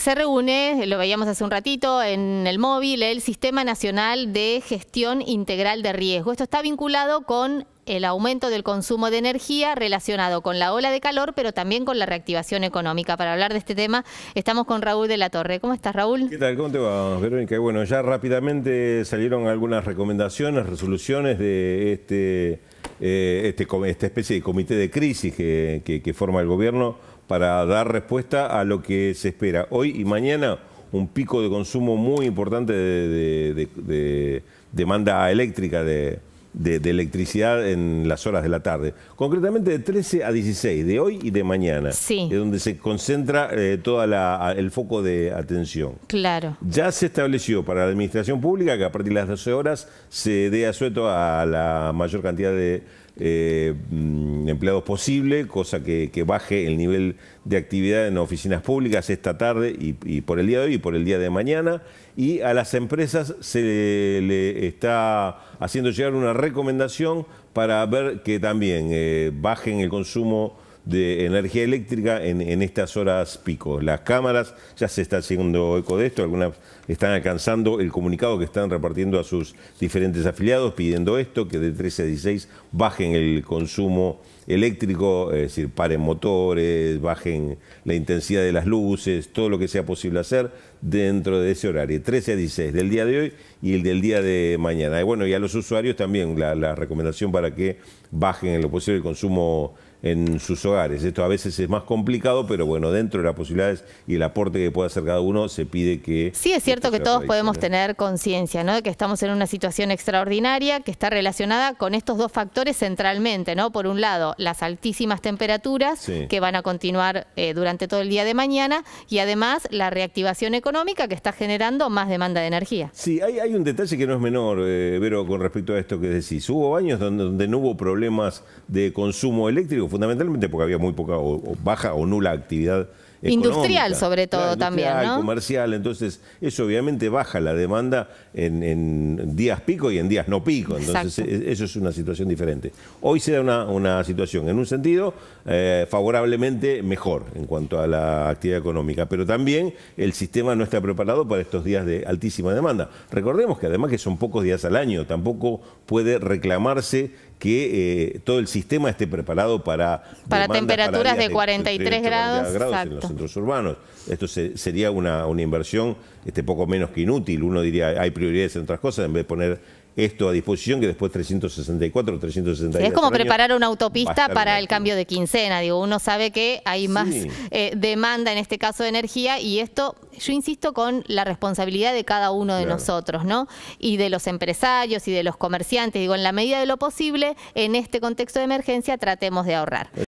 se reúne, lo veíamos hace un ratito en el móvil, el Sistema Nacional de Gestión Integral de Riesgo. Esto está vinculado con el aumento del consumo de energía relacionado con la ola de calor, pero también con la reactivación económica. Para hablar de este tema estamos con Raúl de la Torre. ¿Cómo estás, Raúl? ¿Qué tal? ¿Cómo te va, Verónica? Bueno, ya rápidamente salieron algunas recomendaciones, resoluciones de este, eh, este esta especie de comité de crisis que, forma el gobierno para dar respuesta a lo que se espera hoy y mañana un pico de consumo muy importante de, de demanda eléctrica de, de, electricidad en las horas de la tarde. Concretamente de 13 a 16, de hoy y de mañana. Sí. Es donde se concentra eh, toda todo el foco de atención. Claro. Ya se estableció para la administración pública que a partir de las 12 horas se dé asueto a la mayor cantidad de eh, mm, empleados posible, cosa que, baje el nivel de actividad en oficinas públicas esta tarde y, por el día de hoy y por el día de mañana. Y a las empresas se le está haciendo llegar una recomendación para ver que también eh, bajen el consumo de energía eléctrica en, estas horas pico. Las cámaras ya se está haciendo eco de esto, algunas están alcanzando el comunicado que están repartiendo a sus diferentes afiliados pidiendo esto, que de 13 a 16 bajen el consumo eléctrico, es decir, paren motores, bajen la intensidad de las luces, todo lo que sea posible hacer dentro de ese horario, 13 a 16 del día de hoy y el del día de mañana. Y bueno, y a los usuarios también la, recomendación para que bajen en lo posible el consumo en sus hogares. Esto a veces es más complicado, pero bueno, dentro de las posibilidades y el aporte que puede hacer cada uno, se pide que... Sí, es cierto que todos podemos tener conciencia, ¿no? De que estamos en una situación extraordinaria que está relacionada con estos dos factores centralmente, ¿no? Por un lado, las altísimas temperaturas que van a continuar eh, durante todo el día de mañana y además la reactivación económica que está generando más demanda de energía. Sí, hay, un detalle que no es menor, eh, Vero, con respecto a esto que decís. Hubo años donde no hubo problemas de consumo eléctrico, fundamentalmente porque había muy poca o, baja o nula actividad Industrial sobre todo también, ¿no? comercial, entonces eso obviamente baja la demanda en, días pico y en días no pico, entonces eso es una situación diferente. Hoy se da una, situación, en un sentido, favorablemente mejor en cuanto a la actividad económica, pero también el sistema no está preparado para estos días de altísima demanda. Recordemos que además que son pocos días al año, tampoco puede reclamarse que todo el sistema esté preparado para... Para temperaturas de 43 grados. grados exacto centros urbanos. Esto sería una, una, inversión este, poco menos que inútil. Uno diría, hay prioridades en otras cosas en vez de poner esto a disposición que después 364 360 es como preparar una autopista para el cambio de quincena digo uno sabe que hay más eh, demanda en este caso de energía y esto yo insisto con la responsabilidad de cada uno de nosotros no y de los empresarios y de los comerciantes digo en la medida de lo posible en este contexto de emergencia tratemos de ahorrar